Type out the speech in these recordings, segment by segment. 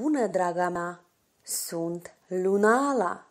bună, draga mea! Sunt Lunala!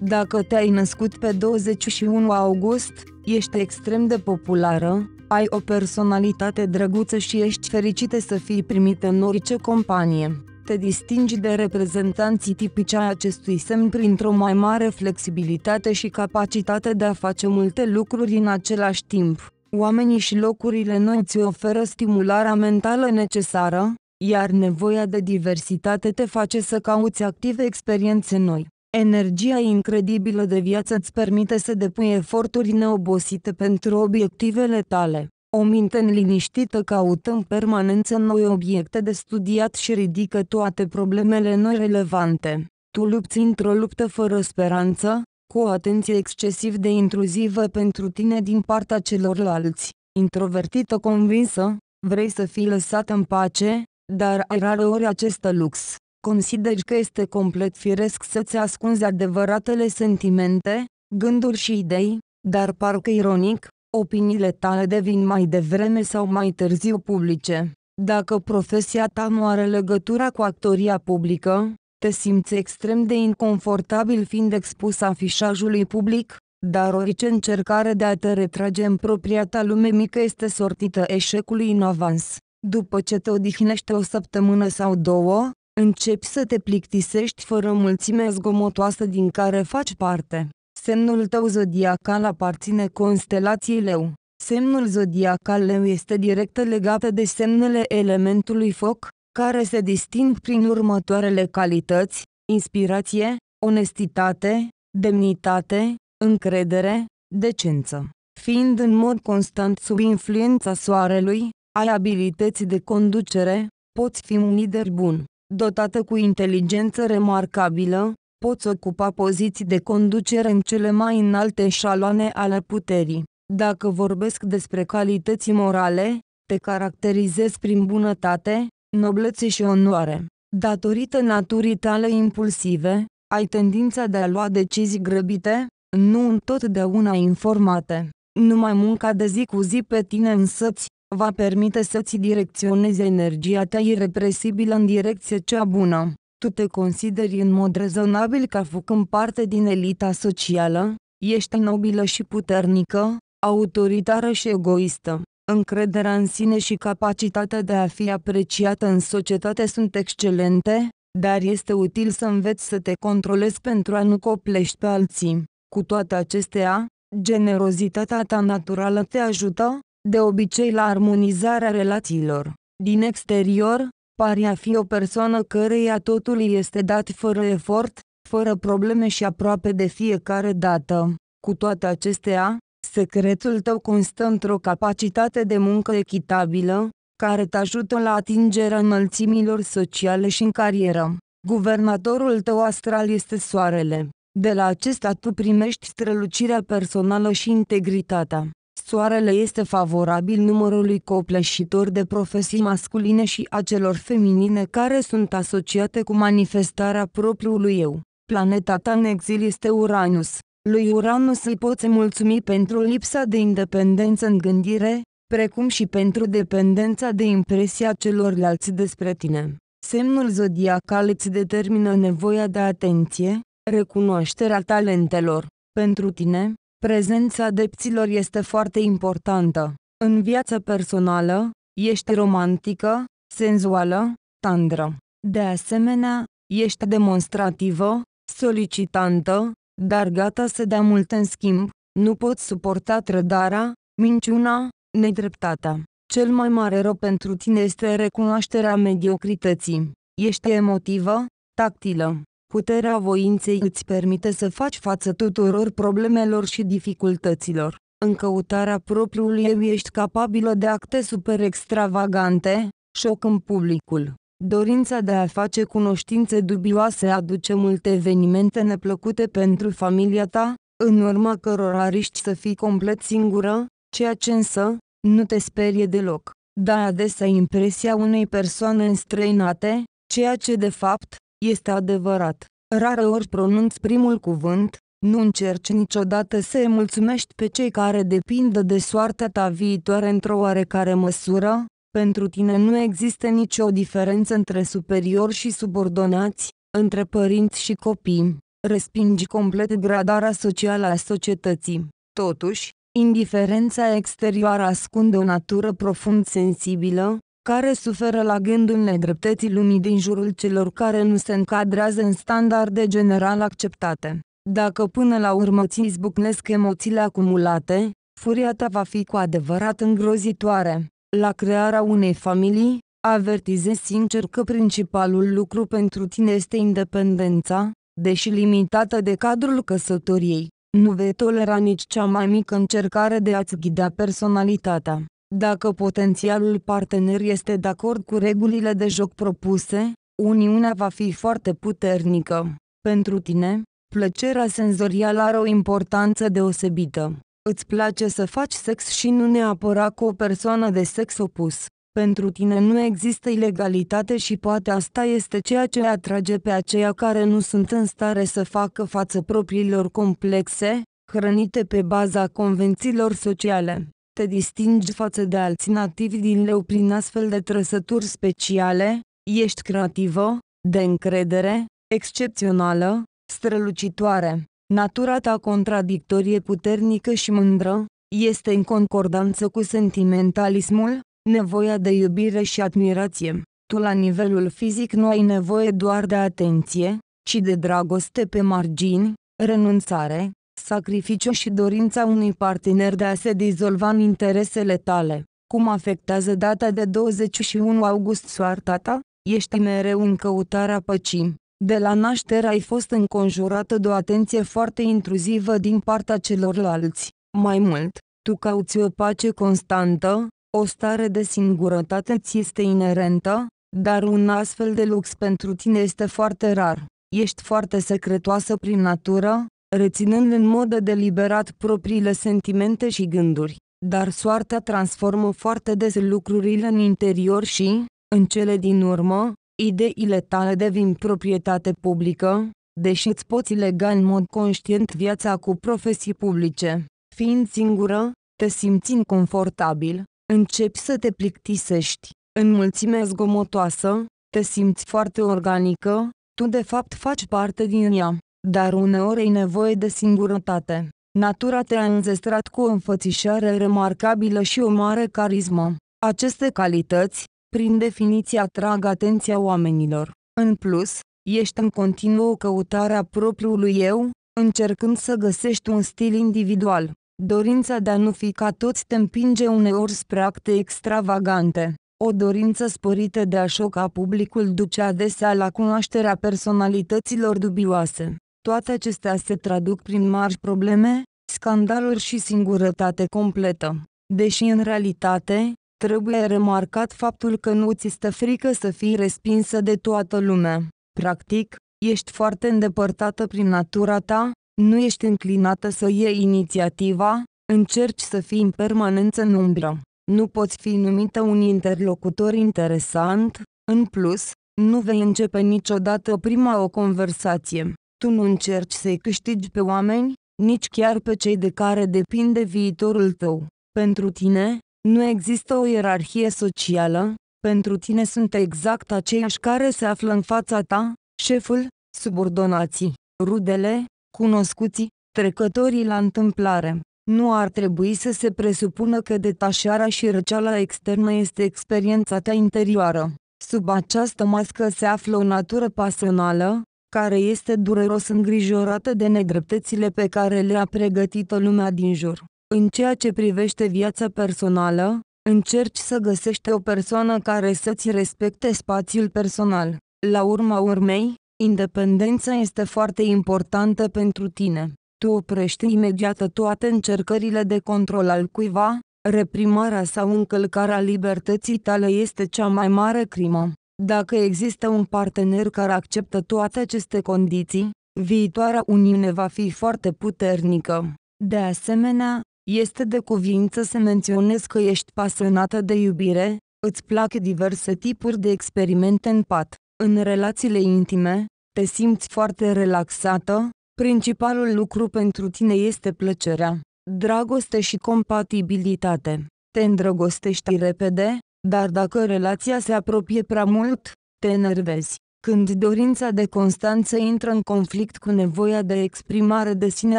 Dacă te-ai născut pe 21 august, ești extrem de populară, ai o personalitate drăguță și ești fericită să fii primită în orice companie. Te distingi de reprezentanții tipici ai acestui semn printr-o mai mare flexibilitate și capacitate de a face multe lucruri în același timp. Oamenii și locurile noi îți oferă stimularea mentală necesară, iar nevoia de diversitate te face să cauți active experiențe noi. Energia incredibilă de viață îți permite să depui eforturi neobosite pentru obiectivele tale. O minte liniștită caută în permanență noi obiecte de studiat și ridică toate problemele noi relevante. Tu lupți într-o luptă fără speranță, cu o atenție excesiv de intruzivă pentru tine din partea celorlalți. Introvertită convinsă, vrei să fii lăsat în pace, dar ai rareori acest lux. Consideri că este complet firesc să-ți ascunzi adevăratele sentimente, gânduri și idei, dar parcă ironic, opiniile tale devin mai devreme sau mai târziu publice. Dacă profesia ta nu are legătura cu actoria publică, te simți extrem de inconfortabil fiind expus afișajului public, dar orice încercare de a te retrage în propria ta lume mică este sortită eșecului în avans. După ce te odihnești o săptămână sau două, începi să te plictisești fără mulțime zgomotoasă din care faci parte. Semnul tău zodiacal aparține constelației leu. Semnul zodiacal leu este direct legat de semnele elementului foc, care se disting prin următoarele calități, inspirație, onestitate, demnitate, încredere, decență. Fiind în mod constant sub influența soarelui, ai abilități de conducere, poți fi un lider bun. Dotată cu inteligență remarcabilă, poți ocupa poziții de conducere în cele mai înalte șaloane ale puterii. Dacă vorbesc despre calități morale, te caracterizezi prin bunătate, noblețe și onoare. Datorită naturii tale impulsive, ai tendința de a lua decizii grăbite, nu întotdeauna informate. Numai munca de zi cu zi pe tine însăți, va permite să-ți direcționezi energia ta irepresibilă în direcție cea bună. Tu te consideri în mod rezonabil ca făcând parte din elita socială, ești nobilă și puternică, autoritară și egoistă încrederea în sine și capacitatea de a fi apreciată în societate sunt excelente, dar este util să înveți să te controlezi pentru a nu coplești pe alții. Cu toate acestea, generozitatea ta naturală te ajută, de obicei la armonizarea relațiilor. Din exterior, pari a fi o persoană căreia totul este dat fără efort, fără probleme și aproape de fiecare dată. Cu toate acestea, Secretul tău constă într-o capacitate de muncă echitabilă, care te ajută la atingerea înălțimilor sociale și în carieră. Guvernatorul tău astral este soarele. De la acesta tu primești strălucirea personală și integritatea. Soarele este favorabil numărului copleșitor de profesii masculine și a celor feminine care sunt asociate cu manifestarea propriului eu. Planeta ta în exil este Uranus. Lui Uranus îi poți mulțumi pentru lipsa de independență în gândire, precum și pentru dependența de impresia celorlalți despre tine. Semnul zodiacal îți determină nevoia de atenție, recunoașterea talentelor. Pentru tine, prezența adepților este foarte importantă. În viața personală, ești romantică, senzuală, tandră. De asemenea, ești demonstrativă, solicitantă, dar gata să dea mult în schimb, nu pot suporta trădarea, minciuna, nedreptatea. Cel mai mare rău pentru tine este recunoașterea mediocrității. Ești emotivă, tactilă. Puterea voinței îți permite să faci față tuturor problemelor și dificultăților. În căutarea propriului eu ești capabilă de acte super extravagante, șoc în publicul. Dorința de a face cunoștințe dubioase aduce multe evenimente neplăcute pentru familia ta, în urma cărora riști să fii complet singură, ceea ce însă, nu te sperie deloc. Dai adesea impresia unei persoane înstrăinate, ceea ce de fapt, este adevărat. Rară ori pronunți primul cuvânt, nu încerci niciodată să îi mulțumești pe cei care depind de soarta ta viitoare într-o oarecare măsură, pentru tine nu există nicio diferență între superior și subordonați, între părinți și copii. Respingi complet gradarea socială a societății. Totuși, indiferența exterioară ascunde o natură profund sensibilă, care suferă la gândul nedreptății lumii din jurul celor care nu se încadrează în standarde general acceptate. Dacă până la urmă ți izbucnesc emoțiile acumulate, furia ta va fi cu adevărat îngrozitoare la crearea unei familii, avertizez sincer că principalul lucru pentru tine este independența, deși limitată de cadrul căsătoriei. Nu vei tolera nici cea mai mică încercare de a-ți ghida personalitatea. Dacă potențialul partener este de acord cu regulile de joc propuse, uniunea va fi foarte puternică. Pentru tine, plăcerea senzorială are o importanță deosebită. Îți place să faci sex și nu neapărat cu o persoană de sex opus. Pentru tine nu există ilegalitate și poate asta este ceea ce atrage pe aceia care nu sunt în stare să facă față propriilor complexe, hrănite pe baza convențiilor sociale. Te distingi față de alții nativi din leu prin astfel de trăsături speciale, ești creativă, de încredere, excepțională, strălucitoare. Natura ta contradictorie puternică și mândră, este în concordanță cu sentimentalismul, nevoia de iubire și admirație. Tu la nivelul fizic nu ai nevoie doar de atenție, ci de dragoste pe margini, renunțare, sacrificiu și dorința unui partener de a se dizolva în interesele tale. Cum afectează data de 21 august soarta ta? Ești mereu în căutarea păcii, de la naștere ai fost înconjurată de o atenție foarte intruzivă din partea celorlalți. Mai mult, tu cauți o pace constantă, o stare de singurătate ți este inerentă, dar un astfel de lux pentru tine este foarte rar. Ești foarte secretoasă prin natură, reținând în mod deliberat propriile sentimente și gânduri. Dar soarta transformă foarte des lucrurile în interior și, în cele din urmă, Ideile tale devin proprietate publică, deși îți poți lega în mod conștient viața cu profesii publice. Fiind singură, te simți inconfortabil, începi să te plictisești. În mulțime zgomotoasă, te simți foarte organică, tu de fapt faci parte din ea, dar uneori ai nevoie de singurătate. Natura te-a înzestrat cu o înfățișare remarcabilă și o mare carismă. Aceste calități, prin definiție atrag atenția oamenilor. În plus, ești în continuă căutare a propriului eu, încercând să găsești un stil individual. Dorința de a nu fi ca toți te împinge uneori spre acte extravagante. O dorință sporită de a șoca publicul duce adesea la cunoașterea personalităților dubioase. Toate acestea se traduc prin mari probleme, scandaluri și singurătate completă. Deși în realitate, Trebuie remarcat faptul că nu ți stă frică să fii respinsă de toată lumea. Practic, ești foarte îndepărtată prin natura ta, nu ești înclinată să iei inițiativa, încerci să fii în permanență în umbră. Nu poți fi numită un interlocutor interesant, în plus, nu vei începe niciodată prima o conversație. Tu nu încerci să-i câștigi pe oameni, nici chiar pe cei de care depinde viitorul tău. Pentru tine, nu există o ierarhie socială, pentru tine sunt exact aceiași care se află în fața ta, șeful, subordonații, rudele, cunoscuții, trecătorii la întâmplare. Nu ar trebui să se presupună că detașarea și răceala externă este experiența ta interioară. Sub această mască se află o natură pasională, care este dureros îngrijorată de nedreptățile pe care le-a pregătit-o lumea din jur. În ceea ce privește viața personală, încerci să găsești o persoană care să-ți respecte spațiul personal. La urma urmei, independența este foarte importantă pentru tine. Tu oprești imediat toate încercările de control al cuiva, reprimarea sau încălcarea libertății tale este cea mai mare crimă. Dacă există un partener care acceptă toate aceste condiții, viitoarea uniune va fi foarte puternică. De asemenea, este de cuvință să menționez că ești pasionată de iubire, îți plac diverse tipuri de experimente în pat. În relațiile intime, te simți foarte relaxată, principalul lucru pentru tine este plăcerea, dragoste și compatibilitate. Te îndrăgostești repede, dar dacă relația se apropie prea mult, te enervezi. Când dorința de constanță intră în conflict cu nevoia de exprimare de sine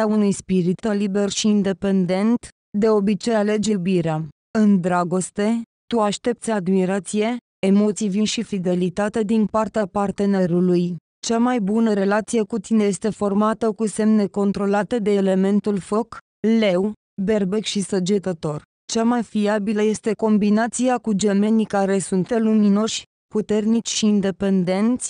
a unui spirit liber și independent, de obicei alege iubirea. În dragoste, tu aștepți admirație, emoții vin și fidelitate din partea partenerului. Cea mai bună relație cu tine este formată cu semne controlate de elementul foc, leu, berbec și săgetător. Cea mai fiabilă este combinația cu gemenii care sunt luminoși, puternici și independenți,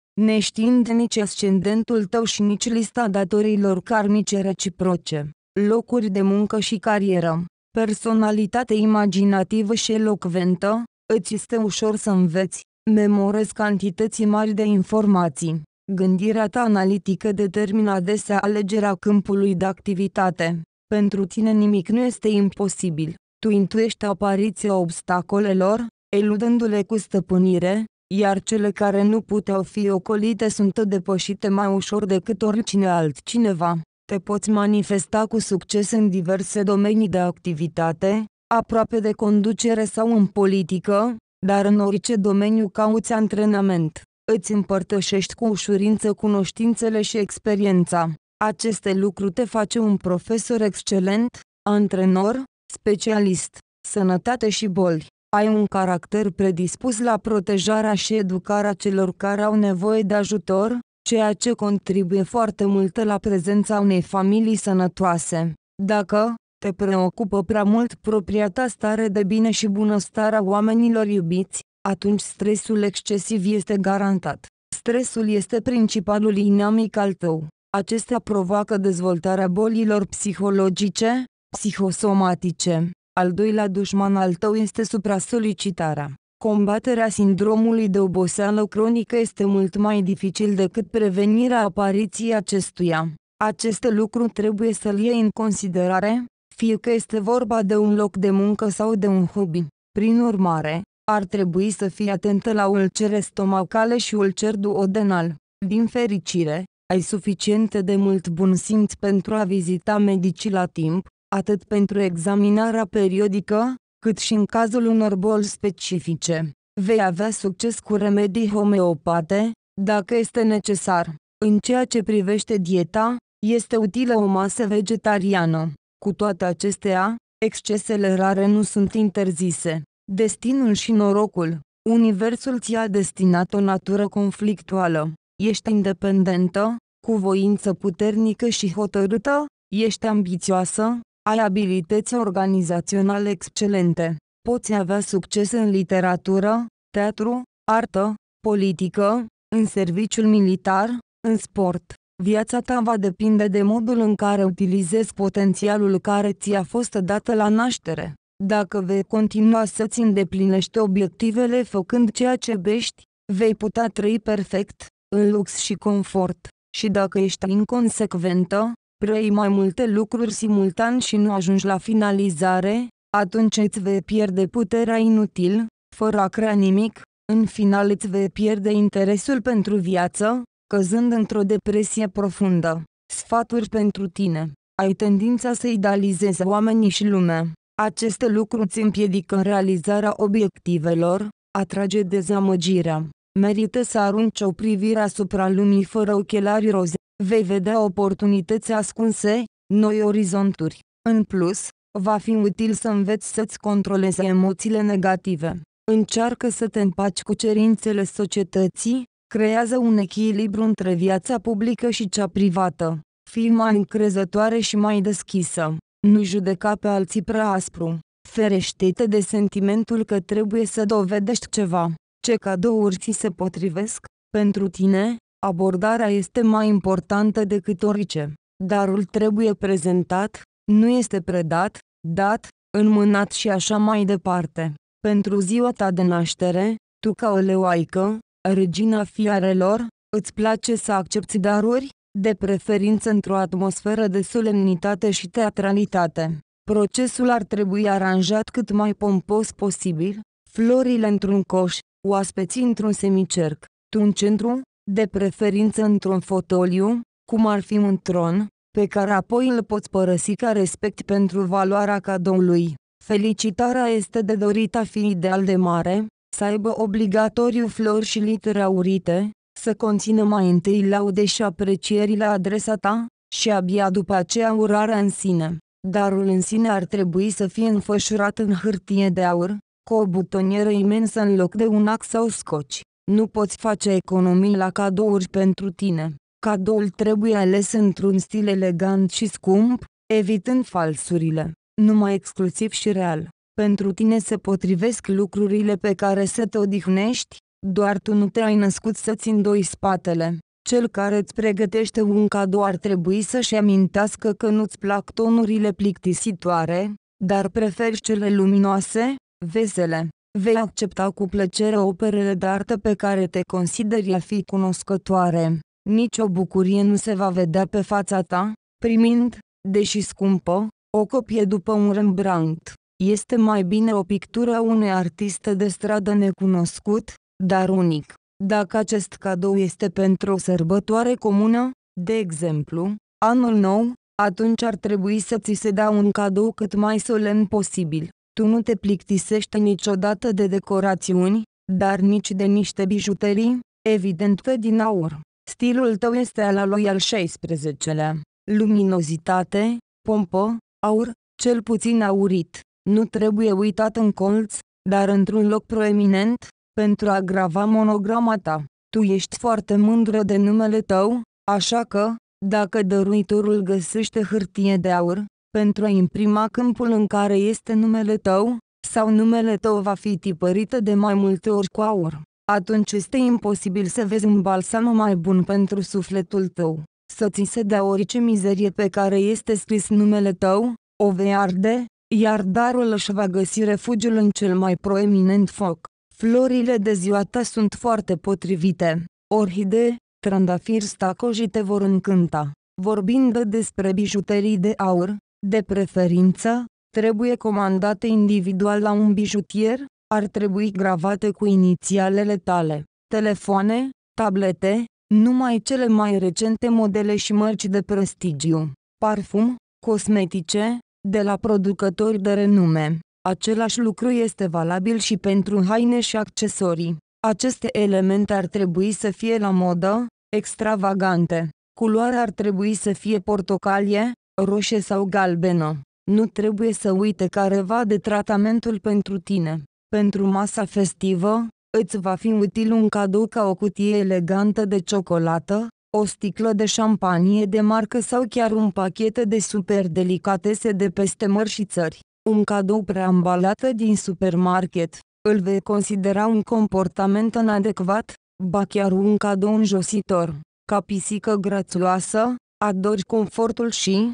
neștiind nici ascendentul tău și nici lista datorilor karmice reciproce, locuri de muncă și carieră, personalitate imaginativă și elocventă, îți este ușor să înveți, memorezi cantități mari de informații. Gândirea ta analitică determină adesea alegerea câmpului de activitate. Pentru tine nimic nu este imposibil. Tu intuiești apariția obstacolelor, eludându-le cu stăpânire, iar cele care nu puteau fi ocolite sunt depășite mai ușor decât oricine altcineva. Te poți manifesta cu succes în diverse domenii de activitate, aproape de conducere sau în politică, dar în orice domeniu cauți antrenament. Îți împărtășești cu ușurință cunoștințele și experiența. Aceste lucruri te face un profesor excelent, antrenor, specialist, sănătate și boli. Ai un caracter predispus la protejarea și educarea celor care au nevoie de ajutor, ceea ce contribuie foarte mult la prezența unei familii sănătoase. Dacă te preocupă prea mult propria ta stare de bine și bunăstarea oamenilor iubiți, atunci stresul excesiv este garantat. Stresul este principalul inamic al tău. Acestea provoacă dezvoltarea bolilor psihologice, psihosomatice, al doilea dușman al tău este supra-solicitarea. Combaterea sindromului de oboseală cronică este mult mai dificil decât prevenirea apariției acestuia. Acest lucru trebuie să-l iei în considerare, fie că este vorba de un loc de muncă sau de un hobby. Prin urmare, ar trebui să fii atentă la ulcere stomacale și ulcer duodenal. Din fericire, ai suficient de mult bun simț pentru a vizita medicii la timp, atât pentru examinarea periodică, cât și în cazul unor boli specifice. Vei avea succes cu remedii homeopate, dacă este necesar. În ceea ce privește dieta, este utilă o masă vegetariană. Cu toate acestea, excesele rare nu sunt interzise. Destinul și norocul. Universul ți-a destinat o natură conflictuală. Ești independentă, cu voință puternică și hotărâtă, ești ambițioasă, ai abilități organizaționale excelente. Poți avea succes în literatură, teatru, artă, politică, în serviciul militar, în sport. Viața ta va depinde de modul în care utilizezi potențialul care ți-a fost dată la naștere. Dacă vei continua să-ți îndeplinești obiectivele făcând ceea ce bești, vei putea trăi perfect, în lux și confort. Și dacă ești inconsecventă, Prei mai multe lucruri simultan și nu ajungi la finalizare, atunci îți vei pierde puterea inutil, fără a crea nimic, în final îți vei pierde interesul pentru viață, căzând într-o depresie profundă. Sfaturi pentru tine. Ai tendința să idealizezi oamenii și lumea. Aceste lucruri îți împiedică realizarea obiectivelor, atrage dezamăgirea. Merită să arunci o privire asupra lumii fără ochelari roze. Vei vedea oportunități ascunse, noi orizonturi. În plus, va fi util să înveți să-ți controlezi emoțiile negative. Încearcă să te împaci cu cerințele societății, creează un echilibru între viața publică și cea privată. Fii mai încrezătoare și mai deschisă. Nu judeca pe alții prea aspru. Ferește-te de sentimentul că trebuie să dovedești ceva. Ce cadouri ți se potrivesc pentru tine, Abordarea este mai importantă decât orice. Darul trebuie prezentat, nu este predat, dat, înmânat și așa mai departe. Pentru ziua ta de naștere, tu ca o leoaică, regina fiarelor, îți place să accepti daruri, de preferință într-o atmosferă de solemnitate și teatralitate. Procesul ar trebui aranjat cât mai pompos posibil, florile într-un coș, oaspeții într-un semicerc, tu în centru, de preferință într-un fotoliu, cum ar fi un tron, pe care apoi îl poți părăsi ca respect pentru valoarea cadoului. Felicitarea este de dorit a fi ideal de mare, să aibă obligatoriu flori și litere aurite, să conțină mai întâi laude și aprecieri la adresa ta, și abia după aceea urarea în sine. Darul în sine ar trebui să fie înfășurat în hârtie de aur, cu o butonieră imensă în loc de un ax sau scoci. Nu poți face economii la cadouri pentru tine. Cadoul trebuie ales într-un stil elegant și scump, evitând falsurile, numai exclusiv și real. Pentru tine se potrivesc lucrurile pe care să te odihnești, doar tu nu te-ai născut să-ți îndoi spatele. Cel care îți pregătește un cadou ar trebui să-și amintească că nu-ți plac tonurile plictisitoare, dar preferi cele luminoase, vesele. Vei accepta cu plăcere operele de artă pe care te consideri a fi cunoscătoare. Nici o bucurie nu se va vedea pe fața ta, primind, deși scumpă, o copie după un Rembrandt. Este mai bine o pictură a unei artiste de stradă necunoscut, dar unic. Dacă acest cadou este pentru o sărbătoare comună, de exemplu, anul nou, atunci ar trebui să ți se dea un cadou cât mai solemn posibil. Tu nu te plictisești niciodată de decorațiuni, dar nici de niște bijuterii, evident că din aur. Stilul tău este al lui al 16-lea. Luminozitate, pompă, aur, cel puțin aurit. Nu trebuie uitat în colț, dar într-un loc proeminent, pentru a grava monograma ta. Tu ești foarte mândră de numele tău, așa că, dacă dăruitorul găsește hârtie de aur, pentru a imprima câmpul în care este numele tău, sau numele tău va fi tipărită de mai multe ori cu aur. Atunci este imposibil să vezi un balsam mai bun pentru sufletul tău. Să ți se dea orice mizerie pe care este scris numele tău, o vei arde, iar darul își va găsi refugiul în cel mai proeminent foc. Florile de ziua ta sunt foarte potrivite. Orhidee, trandafiri stacojite vor încânta. Vorbind despre bijuterii de aur, de preferință, trebuie comandate individual la un bijutier, ar trebui gravate cu inițialele tale. Telefoane, tablete, numai cele mai recente modele și mărci de prestigiu. Parfum, cosmetice, de la producători de renume. Același lucru este valabil și pentru haine și accesorii. Aceste elemente ar trebui să fie la modă, extravagante. Culoarea ar trebui să fie portocalie, roșie sau galbenă. Nu trebuie să uite careva de tratamentul pentru tine. Pentru masa festivă, îți va fi util un cadou ca o cutie elegantă de ciocolată, o sticlă de șampanie de marcă sau chiar un pachet de super delicatese de peste mări și țări. Un cadou preambalată din supermarket, îl vei considera un comportament inadecvat, ba chiar un cadou înjositor. Ca pisică grațioasă, adori confortul și,